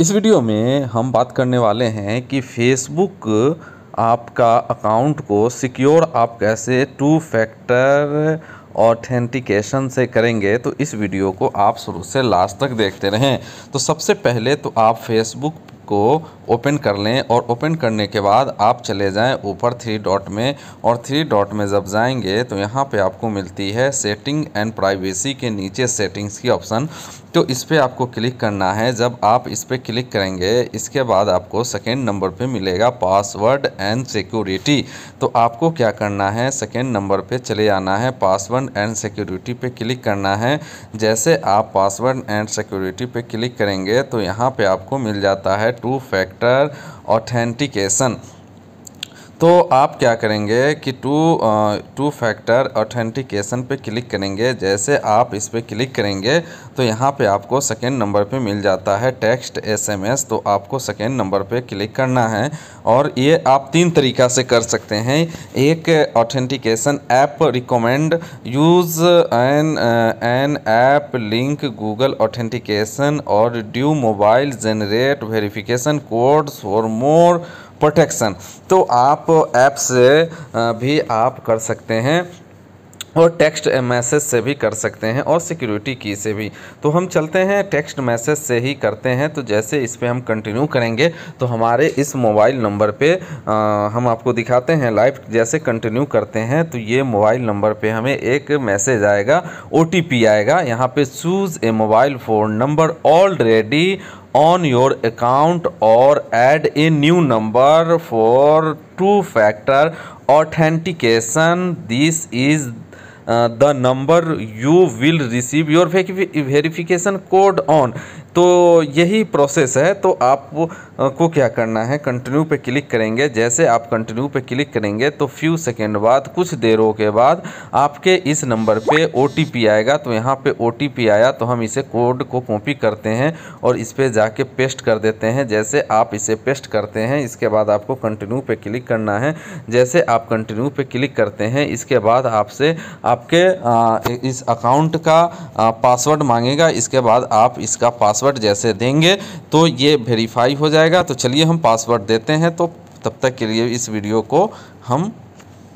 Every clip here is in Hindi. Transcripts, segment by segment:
इस वीडियो में हम बात करने वाले हैं कि फेसबुक आपका अकाउंट को सिक्योर आप कैसे टू फैक्टर ऑथेंटिकेशन से करेंगे तो इस वीडियो को आप शुरू से लास्ट तक देखते रहें तो सबसे पहले तो आप फेसबुक को ओपन कर लें और ओपन करने के बाद आप चले जाएं ऊपर थ्री डॉट में और थ्री डॉट में जब जाएंगे तो यहाँ पे आपको मिलती है सेटिंग एंड प्राइवेसी के नीचे सेटिंग्स की ऑप्शन तो इस पर आपको क्लिक करना है जब आप इस पर क्लिक करेंगे इसके बाद आपको सेकेंड नंबर पर मिलेगा पासवर्ड एंड सिक्योरिटी तो आपको क्या करना है सेकेंड नंबर पर चले आना है पासवर्ड एंड सिक्योरिटी पे क्लिक करना है जैसे आप पासवर्ड एंड सिक्योरिटी पे क्लिक करेंगे तो यहाँ पे आपको मिल जाता है टू फैक्टर ऑथेंटिकेशन तो आप क्या करेंगे कि टू टू फैक्टर ऑथेंटिकेशन पे क्लिक करेंगे जैसे आप इस पर क्लिक करेंगे तो यहाँ पे आपको सेकेंड नंबर पे मिल जाता है टेक्स्ट एसएमएस तो आपको सेकेंड नंबर पे क्लिक करना है और ये आप तीन तरीक़ा से कर सकते हैं एक authentication app recommend use an an app link Google authentication or Duo Mobile generate verification codes for more protection तो आप ऐप से भी आप कर सकते हैं और टेक्स्ट मैसेज से भी कर सकते हैं और सिक्योरिटी की से भी तो हम चलते हैं टेक्स्ट मैसेज से ही करते हैं तो जैसे इस पर हम कंटिन्यू करेंगे तो हमारे इस मोबाइल नंबर पे आ, हम आपको दिखाते हैं लाइव जैसे कंटिन्यू करते हैं तो ये मोबाइल नंबर पे हमें एक मैसेज आएगा ओ आएगा यहाँ पे choose a mobile phone number already on your account or add a new number for two factor authentication this is uh, the number you will receive your verification code on तो यही प्रोसेस है तो आप को क्या करना है कंटिन्यू पे क्लिक करेंगे जैसे आप कंटिन्यू पे क्लिक करेंगे तो फ्यू सेकेंड बाद कुछ देरों के बाद आपके इस नंबर पे ओ आएगा तो यहाँ पे ओ आया तो हम इसे कोड को कॉपी करते हैं और इस पर जाके पेस्ट कर देते हैं जैसे आप इसे पेस्ट करते हैं इसके बाद आपको कंटिन्यू पे क्लिक करना है जैसे आप कंटिन्यू पे क्लिक करते हैं इसके बाद आपसे आपके आ, इस अकाउंट का पासवर्ड मांगेगा इसके बाद आप इसका पास पासवर्ड जैसे देंगे तो ये वेरीफाई हो जाएगा तो चलिए हम पासवर्ड देते हैं तो तब तक के लिए इस वीडियो को हम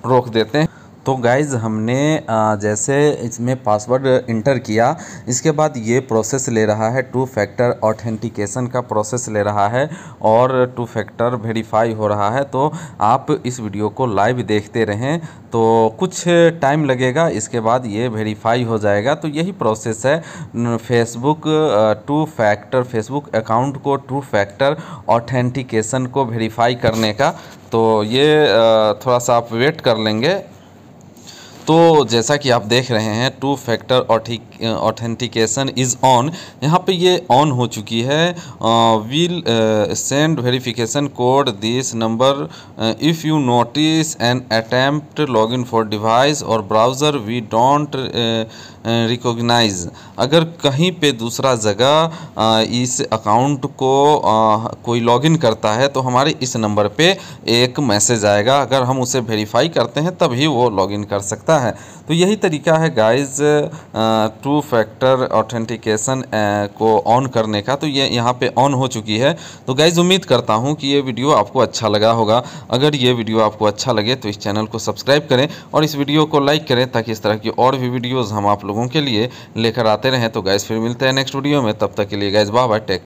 रोक देते हैं तो गाइज़ हमने जैसे इसमें पासवर्ड इंटर किया इसके बाद ये प्रोसेस ले रहा है टू फैक्टर ऑथेंटिकेशन का प्रोसेस ले रहा है और टू फैक्टर वेरीफाई हो रहा है तो आप इस वीडियो को लाइव देखते रहें तो कुछ टाइम लगेगा इसके बाद ये वेरीफाई हो जाएगा तो यही प्रोसेस है Facebook two factor Facebook account को टू फैक्टर ऑथेंटिकेशन को वेरीफाई करने का तो ये थोड़ा सा आप वेट कर लेंगे तो जैसा कि आप देख रहे हैं टू फैक्टर और ठीक ऑथेंटिकेशन इज़ ऑन यहाँ पे ये ऑन हो चुकी है will send verification code this number if you notice an attempt in for device or browser we don't recognise अगर कहीं पे दूसरा जगह uh, इस अकाउंट को आ, uh, कोई लॉगिन करता है तो हमारे इस नंबर पे एक मैसेज आएगा अगर हम उसे वेरीफाई करते हैं तभी वो लॉगिन कर सकता है तो यही तरीका है guys two uh, two factor authentication को ऑन करने का तो ये यहाँ पे ऑन हो चुकी है तो गाइज उम्मीद करता हूँ कि ये वीडियो आपको अच्छा लगा होगा अगर ये वीडियो आपको अच्छा लगे तो इस चैनल को सब्सक्राइब करें और इस वीडियो को लाइक करें ताकि इस तरह की और भी वीडियोज़ हम आप लोगों के लिए लेकर आते रहें तो गाइज फिर मिलते हैं नेक्स्ट वीडियो में तब तक के लिए गैस बाय टेक